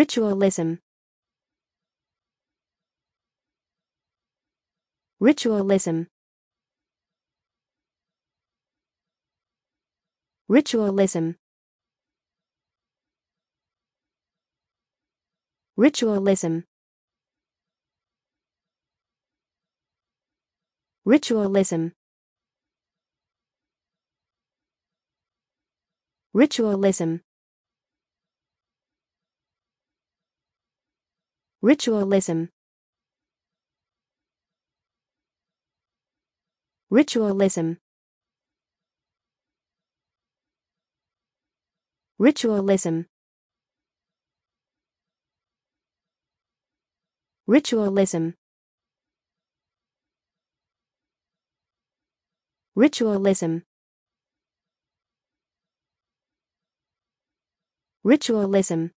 Ritualism Ritualism Ritualism Ritualism Ritualism Ritualism Ritualism Ritualism Ritualism Ritualism Ritualism Ritualism